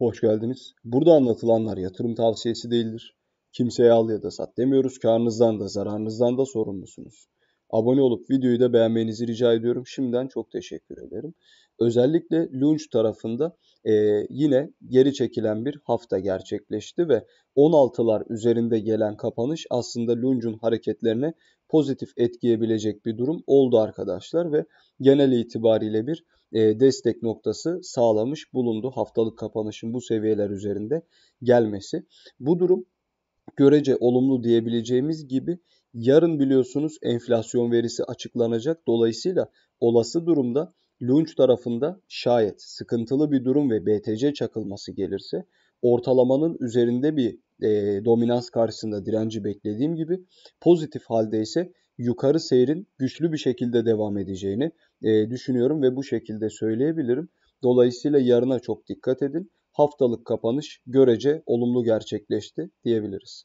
Hoş geldiniz. Burada anlatılanlar yatırım tavsiyesi değildir. Kimseye al ya da sat demiyoruz. Karnınızdan da zararınızdan da sorumlusunuz. Abone olup videoyu da beğenmenizi rica ediyorum. Şimdiden çok teşekkür ederim. Özellikle Lunge tarafında e, yine geri çekilen bir hafta gerçekleşti ve 16'lar üzerinde gelen kapanış aslında Lunge'un hareketlerine pozitif etkileyebilecek bir durum oldu arkadaşlar ve genel itibariyle bir e, destek noktası sağlamış bulundu haftalık kapanışın bu seviyeler üzerinde gelmesi. Bu durum görece olumlu diyebileceğimiz gibi yarın biliyorsunuz enflasyon verisi açıklanacak. Dolayısıyla olası durumda Lunch tarafında şayet sıkıntılı bir durum ve BTC çakılması gelirse ortalamanın üzerinde bir e, dominans karşısında direnci beklediğim gibi pozitif halde ise yukarı seyrin güçlü bir şekilde devam edeceğini e, düşünüyorum ve bu şekilde söyleyebilirim. Dolayısıyla yarına çok dikkat edin. Haftalık kapanış görece olumlu gerçekleşti diyebiliriz.